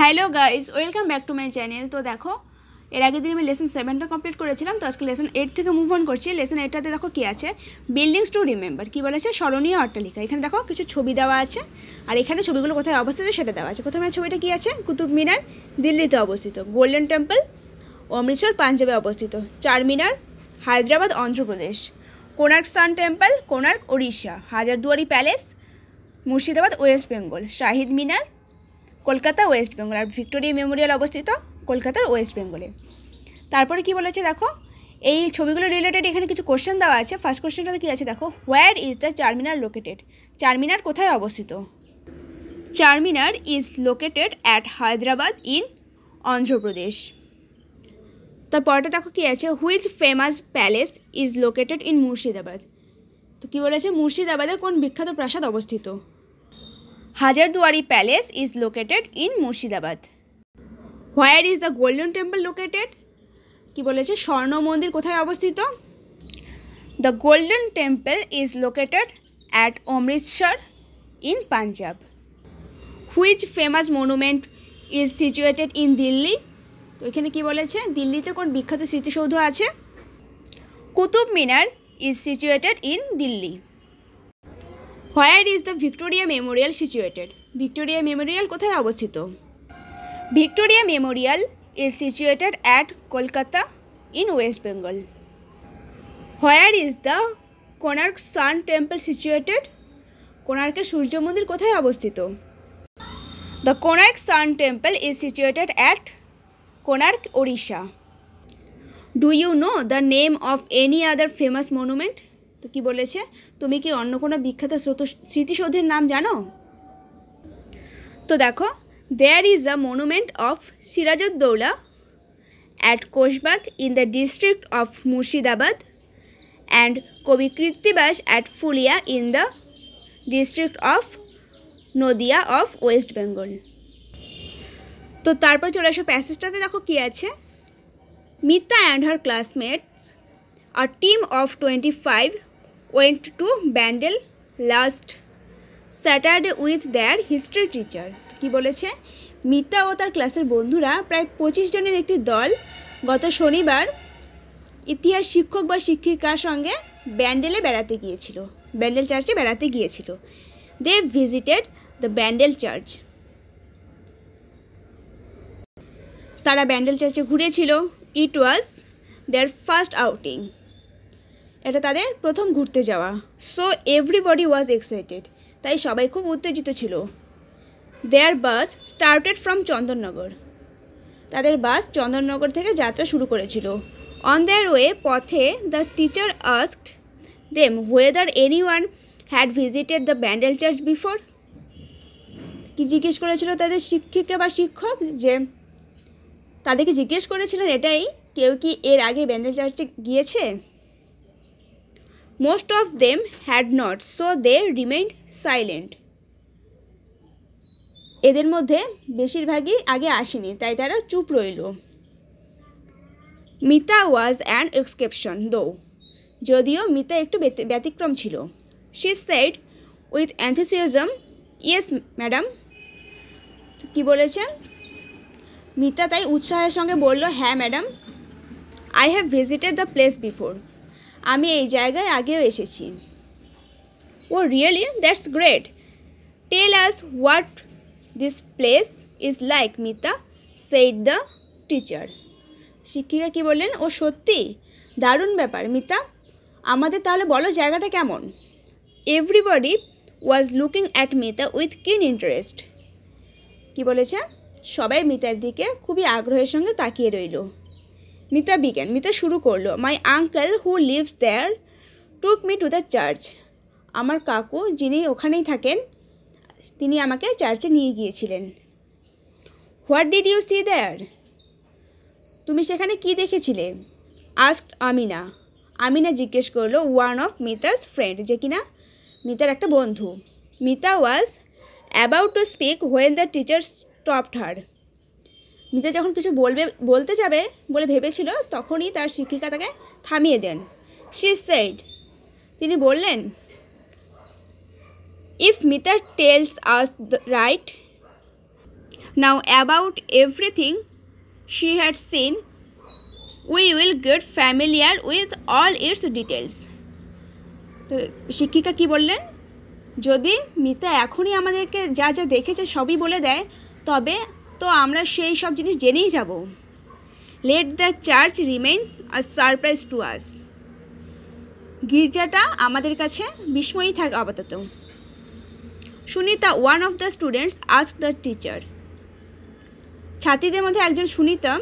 Hello guys welcome back to my channel তো দেখো এর আগের দিন আমি লেসন সেভেনটা কমপ্লিট করেছিলাম তো আজকে লেসন এইট থেকে মুভ অন করছি লেসন এইটটাতে দেখো কী আছে বিল্ডিংস টু রিমেম্বার কী বলেছে স্মরণীয় অট্টালিকা এখানে দেখো কিছু ছবি দেওয়া আছে আর এখানে ছবিগুলো কোথায় অবস্থিত সেটা দেওয়া আছে প্রথমে ছবিটা কী আছে কুতুব মিনার দিল্লিতে অবস্থিত গোল্ডেন টেম্পল অমৃতসর পাঞ্জাবে অবস্থিত Char Minar Hyderabad Andhra Pradesh Konark sun temple Konark Odisha Hazarduari palace Murshidabad West Bengal Shahid Minar Kolkata West Bengal আর ভিক্টোরিয়া মেমোরিয়াল অবস্থিত কলকাতার ওয়েস্ট বেঙ্গলে তারপরে কি বলেছে দেখো এই ছবিগুলো রিলেটেড এখানে কিছু কোশ্চেন দেওয়া আছে ফার্স্ট কোশ্চেনটা কী আছে দেখো where is the Charminar located Charminar কোথায় অবস্থিত Charminar is located at Hyderabad in Andhra Pradesh তারপরটা দেখো কী আছে which famous palace is located in Murshidabad তো কী বলেছে মুর্শিদাবাদে কোন বিখ্যাত প্রাসাদ অবস্থিত Hajarduari Palace is located in Murshidabad. Where is the golden temple located কি বলেছে স্বর্ণ মন্দির কোথায় অবস্থিত the golden temple is located at Amritsar in Punjab which famous monument is situated in Delhi তো এখানে কি বলেছে দিল্লিতে কোন বিখ্যাত স্মৃতিসৌধ আছে Qutub Minar is situated in Delhi where is the Victoria memorial situated Victoria memorial কোথায় অবস্থিত Victoria memorial is situated at Kolkata in West Bengal where is the Konark sun temple situated কোনার্কের সূর্য মন্দির কোথায় অবস্থিত the Konark sun temple is situated at Konark Odisha do you know the name of any other famous monument তো কি বলেছে তুমি কি অন্য কোনো বিখ্যাত স্মৃতিসৌধের নাম জানো তো দেখো there is a monument of Siraj-ud-Daulah at Khosbagh in the district of Murshidabad and Kabi Krittibas at Phulia in the district of Nadia of West Bengal তো তারপর চলে আসো প্যাসেজটাতে দেখো কী আছে মিতা অ্যান্ড হার ক্লাসমেটস আর team of twenty five went to Bandel last Saturday with their history teacher কি বলেছে মিতা ও তার ক্লাসের বন্ধুরা প্রায় পঁচিশ জনের একটি দল গত শনিবার ইতিহাস শিক্ষক বা শিক্ষিকার সঙ্গে ব্যান্ডেলে বেড়াতে গিয়েছিল ব্যান্ডেল চার্চে বেড়াতে গিয়েছিল they visited the Bandel church তারা ব্যান্ডেল চার্চে ঘুরেছিল ইট ওয়াজ দেয়ার ফার্স্ট আউটিং এটা তাদের প্রথম ঘুরতে যাওয়া সো এভরিবডি ওয়াজ এক্সাইটেড তাই সবাই খুব উত্তেজিত ছিল their bus started from Chandannagar তাদের বাস চন্দননগর থেকে যাত্রা শুরু করেছিল অন দেয়ার ওয়ে পথে the teacher asked them whether anyone had visited the Bandel church before কি জিজ্ঞেস করেছিল তাদের শিক্ষিকা বা শিক্ষক যে তাদেরকে জিজ্ঞেস করেছিলেন এটাই কেউ কি এর আগে ব্যান্ডেল চার্চে গিয়েছে Most of them had not, so they remained silent. এদের মধ্যে বেশিরভাগই আগে আসেনি তাই তারা চুপ রইল মিতা ওয়াজ অ্যান্ড এক্সকেপশন দো যদিও মিতা একটু ব্যতিক্রম ছিল she said with enthusiasm yes madam কি বলেছেন মিতা তাই উৎসাহের সঙ্গে বলল হ্যাঁ madam I have visited the place before আমি এই জায়গায় আগেও এসেছি oh really that's great tell us what this place is like Mita said the teacher শিক্ষিকা কি বললেন ও oh, সত্যি দারুণ ব্যাপার মিতা আমাদের তাহলে বলো জায়গাটা কেমন everybody was looking at Mita with keen interest কি বলেছে সবাই মিতার দিকে খুবই আগ্রহের সঙ্গে তাকিয়ে রইল মিতা বিজ্ঞান মিতা শুরু করলো my uncle who lives there took me to the church আমার কাকু যিনি ওখানেই থাকেন তিনি আমাকে চার্চে নিয়ে গিয়েছিলেন what did you see there তুমি সেখানে কি দেখেছিলে আস্ক আমিনা আমিনা জিজ্ঞেস করলো ওয়ান অফ মিতাস ফ্রেন্ড যে কিনা মিতার একটা বন্ধু Mita was about to speak when the teacher stopped her Mita যখন কিছু বলবে বলতে যাবে বলে ভেবেছিল তখনই তার শিক্ষিকা তাকে থামিয়ে দেন শি সেড তিনি বললেন if Mita tells us right now about everything she had seen we will get familiar with all its details তো শিক্ষিকা কি বললেন যদি মিতা এখনই আমাদেরকে যা যা দেখেছে সবই বলে দেয় তবে তো আমরা সেই সব জিনিস জেনেই যাব let the church remain a surprise to us গির্জাটা আমাদের কাছে বিস্ময়ী থাকে আপাতত Sunita one of the students আস দ্য টিচার ছাত্রীদের মধ্যে একজন সুনিতা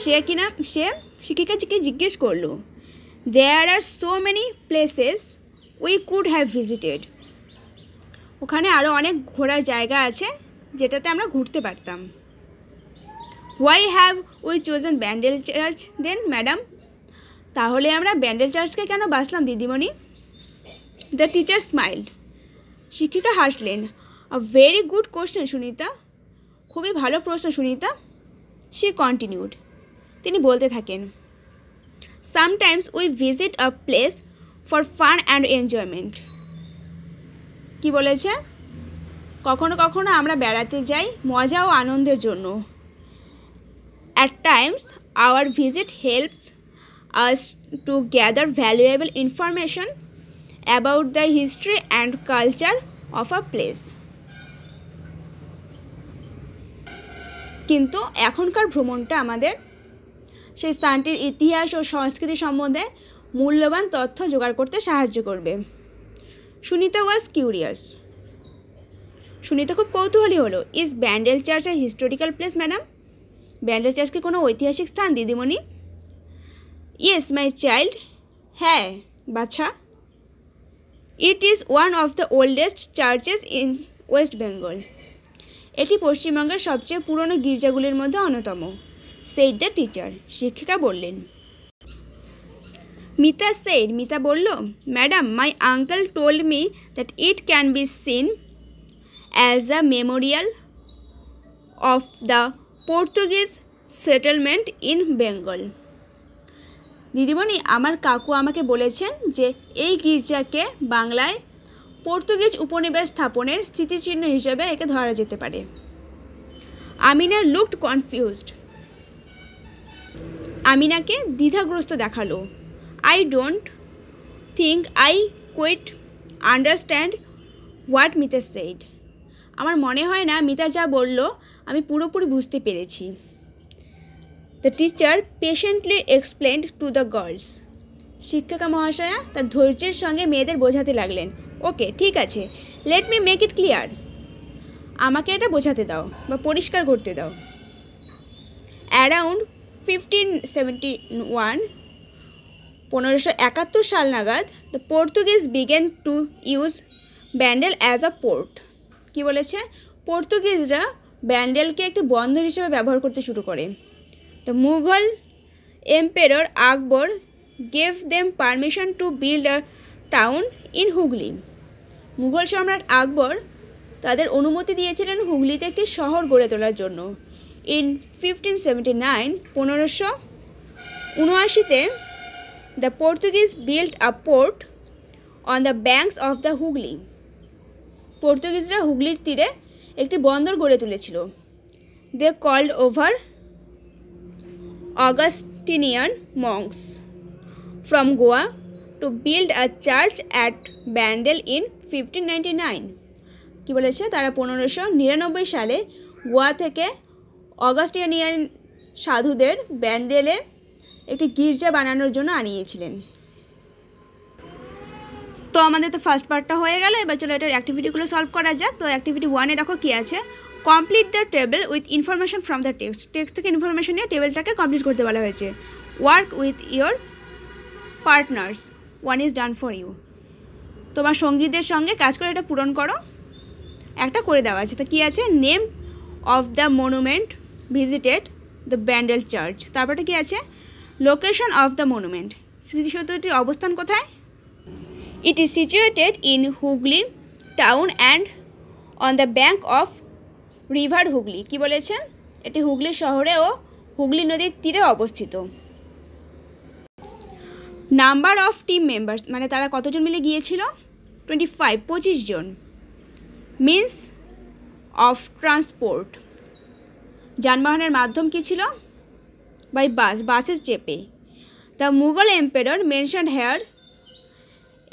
সে কিনা সে শিক্ষিকা শিক্ষিকাজিকে জিজ্ঞেস করল there are so many places we could have visited ওখানে আরও অনেক ঘোরার জায়গা আছে যেটাতে আমরা ঘুরতে পারতাম why have we chosen Bandel church then madam তাহলে আমরা ব্যান্ডেল চার্চকে কেন বাসলাম দিদিমণি দ্য টিচার স্মাইল্ড শিক্ষিকা হাসলেন a very good question Sunita খুবই ভালো প্রশ্ন সুনিতা সে কন্টিনিউড তিনি বলতে থাকেন sometimes we visit a place for fun and enjoyment কি বলেছে কখনো কখনো আমরা বেড়াতে যাই মজা ও আনন্দের জন্য at times our visit helps us to gather valuable information about the history and culture of a place কিন্তু এখনকার ভ্রমণটা আমাদের সেই স্থানটির ইতিহাস ও সংস্কৃতি সম্বন্ধে মূল্যবান তথ্য জোগাড় করতে সাহায্য করবে সুনিতা ওয়াজ কিউরিয়াস শুনে তো খুব কৌতূহলী হলো is Bandel church a historical place madam Bandel চার্চকে কোনো ঐতিহাসিক স্থান দিদিমণি ইয়েস মাই চাইল্ড হ্যাঁ বাছা it is one of the oldest churches in West Bengal এটি পশ্চিমবঙ্গের সবচেয়ে পুরনো গির্জাগুলির মধ্যে অন্যতম সেইড দ্য টিচার শিক্ষিকা বললেন মিতা সেইড মিতা বলল madam my uncle told me that it can be seen as a memorial of the Portuguese settlement in Bengal দিদিমণি আমার কাকু আমাকে বলেছেন যে এই গির্জাকে বাংলায় পর্তুগিজ উপনিবেশ স্থাপনের স্মৃতিচিহ্ন হিসেবে একে ধরা যেতে পারে আমিনা লুকড কনফিউজড আমিনাকে দ্বিধাগ্রস্ত দেখালো I don't think I quite understand what Mita said আমার মনে হয় না মিতা যা বলল আমি পুরোপুরি বুঝতে পেরেছি the teacher patiently explain to the girls শিক্ষিকা মহাশয়া তার ধৈর্যের সঙ্গে মেয়েদের বোঝাতে লাগলেন ওকে ঠিক আছে let me make it clear আমাকে এটা বোঝাতে দাও বা পরিষ্কার করতে দাও অ্যারাউন্ড ফিফটিন সেভেন্টি ওয়ান পনেরোশো একাত্তর সাল নাগাদ the Portuguese began to use Bandel as a port কি বলেছে পর্তুগিজরা ব্যান্ডেলকে একটি বন্ধন হিসেবে ব্যবহার করতে শুরু করে তো Mughal emperor Akbar gave them permission to build a town in Hooghly Mughal সম্রাট আকবর তাদের অনুমতি দিয়েছিলেন হুগলিতে একটি শহর গড়ে তোলার জন্য ইন ফিফটিন সেভেন্টি নাইন পনেরোশো উনআশিতে the Portuguese build a port on the banks of the Hooghly পর্তুগিজরা হুগলির তীরে একটি বন্দর গড়ে তুলেছিল they called over Augustinian monks from Goa to build a church at Bandel in fifteen ninety nine কী বলেছে তারা পনেরোশো নিরানব্বই সালে গোয়া থেকে অগাস্টিয়ানিয়ান সাধুদের ব্যান্ডেলে একটি গির্জা বানানোর জন্য আনিয়েছিলেন তো আমাদের তো ফার্স্ট পার্টটা হয়ে গেল এবার চলো এটার অ্যাক্টিভিটিগুলো সলভ করা যাক তো অ্যাক্টিভিটি ওয়ানে দেখো কী আছে complete the table with information from the text text থেকে ইনফরমেশন নিয়ে টেবিলটাকে কমপ্লিট করতে বলা হয়েছে work with your partners one is done for you তোমার সঙ্গীদের সঙ্গে কাজ করে এটা পূরণ করো একটা করে দেওয়া আছে তো কী আছে name of the monument visited the Bandel church তারপরটা কী আছে লোকেশন অফ দ্য মনুমেন্ট স্মৃতিসৌধটির অবস্থান কোথায় It is situated in Hooghly town and on the bank of river Hooghly. কি বলেছে এটি হুগলি শহরে ও হুগলি নদীর তীরে অবস্থিত নাম্বার অফ টিম মেম্বার্স মানে তারা কতজন মিলে গিয়েছিল টোয়েন্টি ফাইভ পঁচিশ জন মিন্স অফ ট্রান্সপোর্ট যানবাহনের মাধ্যম কী ছিল বাই বাস বাসের চেপে the Mughal emperor mention here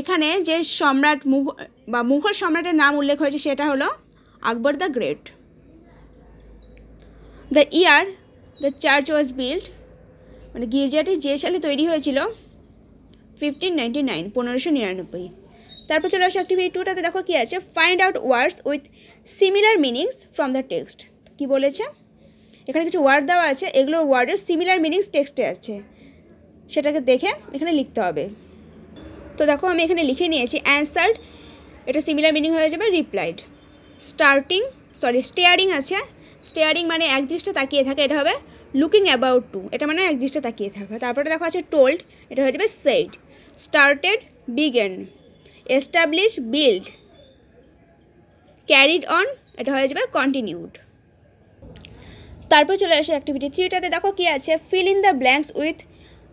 এখানে যে সম্রাট মুঘ বা মুঘল সম্রাটের নাম উল্লেখ হয়েছে সেটা হলো Akbar the great the year the church was build মানে গির্জাটি যে সালে তৈরি হয়েছিল ফিফটিন নাইনটি নাইন পনেরোশো নিরানব্বই তারপর চলে আসে একটি টুটাতে দেখো কী আছে find out words with similar meanings from the text কি বলেছে এখানে কিছু ওয়ার্ড দেওয়া আছে এগুলোর ওয়ার্ডের সিমিলার মিনিংস টেক্সটে আছে সেটাকে দেখে এখানে লিখতে হবে তো দেখো আমি এখানে লিখে নিয়েছি অ্যান্সার্ড এটা সিমিলার মিনিং হয়ে যাবে রিপ্লাইড স্টার্টিং সরি স্টেয়ারিং আছে স্টেয়ারিং মানে এক দৃষ্টে তাকিয়ে থাকে এটা হবে লুকিং অ্যাবাউট টু এটা মানে এক দৃষ্টে তাকিয়ে থাকে তারপরে দেখো আছে টোল্ড এটা হয়ে যাবে said started began establish build carried on এটা হয়ে যাবে কন্টিনিউড তারপর চলে আসে অ্যাক্টিভিটি থ্রিটাতে দেখো কী আছে fill in the blanks with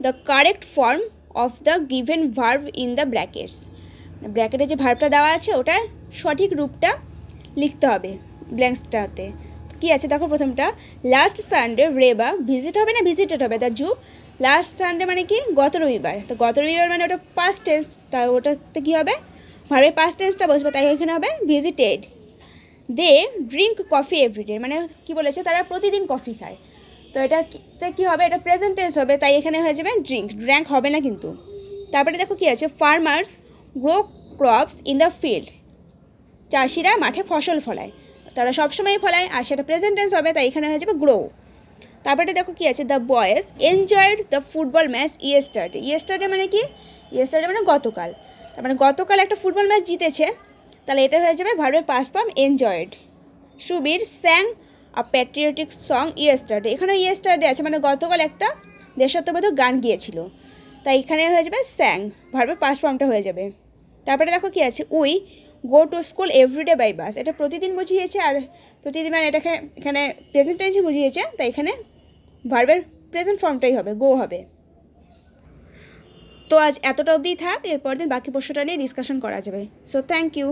the correct form of the given verb in the brackets ব্র্যাকেটে যে ভার্ভটা দেওয়া আছে ওটার সঠিক রূপটা লিখতে হবে ব্ল্যাঙ্কসটাতে কি আছে দেখো প্রথমটা লাস্ট সানডে রেবা ভিজিট হবে না ভিজিটেড হবে দ্য জু লাস্ট সানডে মানে কি গত রবিবার তো গত রবিবার মানে ওটা পাস্ট টেন্স তা ওটাতে কী হবে ভার্বের পাস্ট টেন্সটা বসবে তাই এখানে হবে visited they drink coffee every day মানে কি বলেছে তারা প্রতিদিন কফি খায় তো এটা কি হবে এটা প্রেজেন্ট টেন্স হবে তাই এখানে হয়ে যাবে ড্রিঙ্ক ড্র্যাঙ্ক হবে না কিন্তু তারপরে দেখো কি আছে farmers grow crops in the field চাষিরা মাঠে ফসল ফলায় তারা সবসময় ফলায় আর সেটা প্রেজেন্ট টেন্স হবে তাই এখানে হয়ে যাবে গ্রো তারপরে দেখো কি আছে the boys enjoyed the football match yesterday yesterday মানে কি ইয়েস্টারডে মানে গতকাল তার মানে গতকাল একটা ফুটবল ম্যাচ জিতেছে তাহলে এটা হয়ে যাবে ভারতের past form enjoyed Subir sang a patriotic song yesterday এখানে ইয়েস্টারডে আছে মানে গতকাল একটা দেশাত্মবোধক গান গিয়েছিল তাই এখানে হয়ে যাবে স্যাং ভার্বের পাস ফর্মটা হয়ে যাবে তারপরে দেখো কি আছে we go to school every day by bus এটা প্রতিদিন বুঝিয়েছে আর প্রতিদিন মানে এটাকে এখানে প্রেজেন্ট টেন্সে বুঝিয়েছে তাই এখানে ভার্বের প্রেজেন্ট ফর্মটাই হবে গো হবে তো আজ এতটা অবধি থাক এরপর দিন বাকি প্রশ্নটা নিয়ে ডিসকাশন করা যাবে সো থ্যাংক ইউ